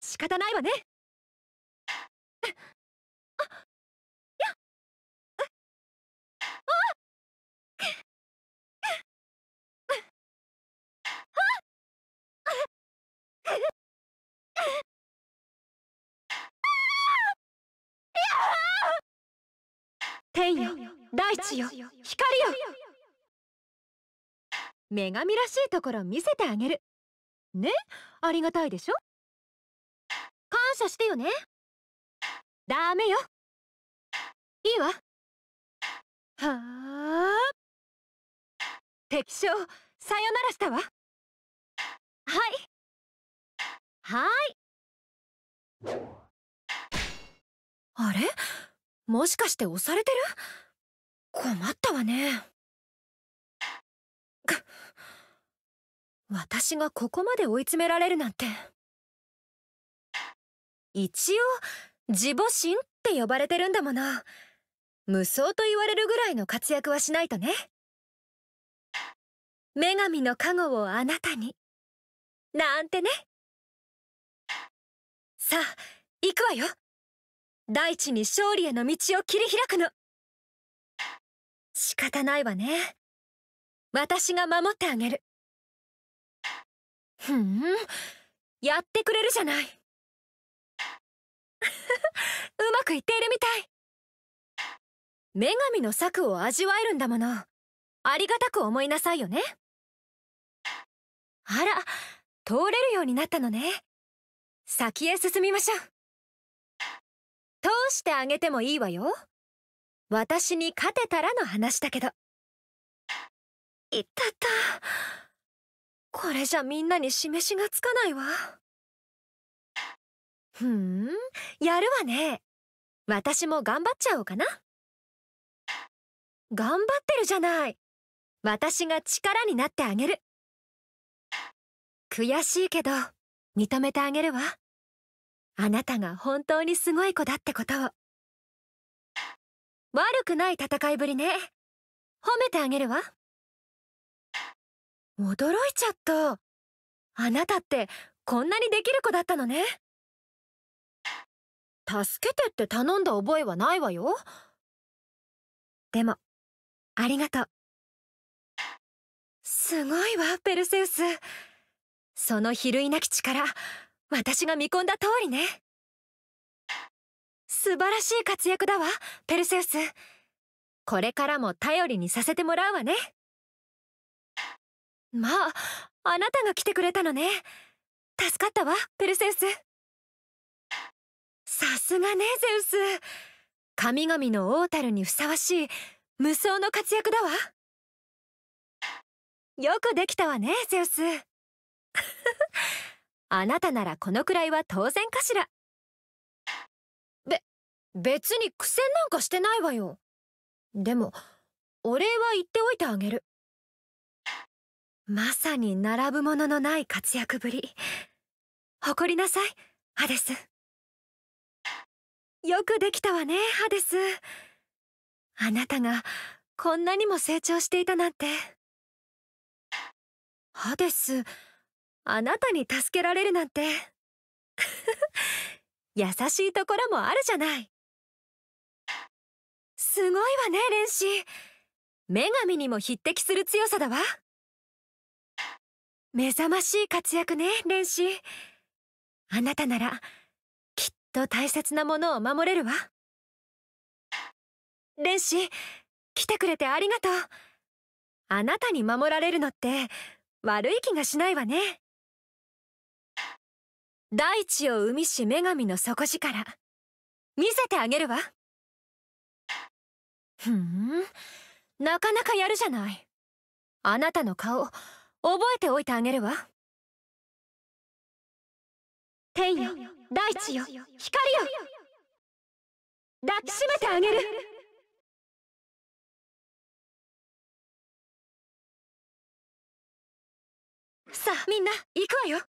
仕方ないわね天よ大地よ光よ女神らしいところ見せてあげるねありがたいでしょ感謝してよねダメよいいわはあ敵将さよならしたわはいはいあれもしかして押されてる困ったわね。私がここまで追い詰められるなんて。一応、自母神って呼ばれてるんだもの。無双と言われるぐらいの活躍はしないとね。女神の加護をあなたに。なんてね。さあ、行くわよ。大地に勝利への道を切り開くの仕方ないわね私が守ってあげるふんやってくれるじゃない うまくいっているみたい女神の策を味わえるんだものありがたく思いなさいよねあら通れるようになったのね先へ進みましょう通してあげてもいいわよ私に勝てたらの話だけどいったったこれじゃみんなに示しがつかないわふーんやるわね私も頑張っちゃおうかな頑張ってるじゃない私が力になってあげる悔しいけど認めてあげるわあなたが本当にすごい子だってことを悪くない戦いぶりね褒めてあげるわ驚いちゃったあなたってこんなにできる子だったのね助けてって頼んだ覚えはないわよでもありがとうすごいわペルセウスその比類なき力私が見込んだ通りね素晴らしい活躍だわペルセウスこれからも頼りにさせてもらうわねまああなたが来てくれたのね助かったわペルセウスさすがねゼウス神々のオータルにふさわしい無双の活躍だわよくできたわねゼウスあなたならこのくらいは当然かしらべ別に苦戦なんかしてないわよでもお礼は言っておいてあげるまさに並ぶもののない活躍ぶり誇りなさいハデスよくできたわねハデスあなたがこんなにも成長していたなんてハデスあなたに助けられるなんて 優しいところもあるじゃないすごいわねレンシー女神にも匹敵する強さだわ目覚ましい活躍ねレンシーあなたならきっと大切なものを守れるわレンシー来てくれてありがとうあなたに守られるのって悪い気がしないわね大地を生みし女神の底力見せてあげるわふんなかなかやるじゃないあなたの顔覚えておいてあげるわ天よ大地よ光よ抱きしめてあげるさあみんな行くわよ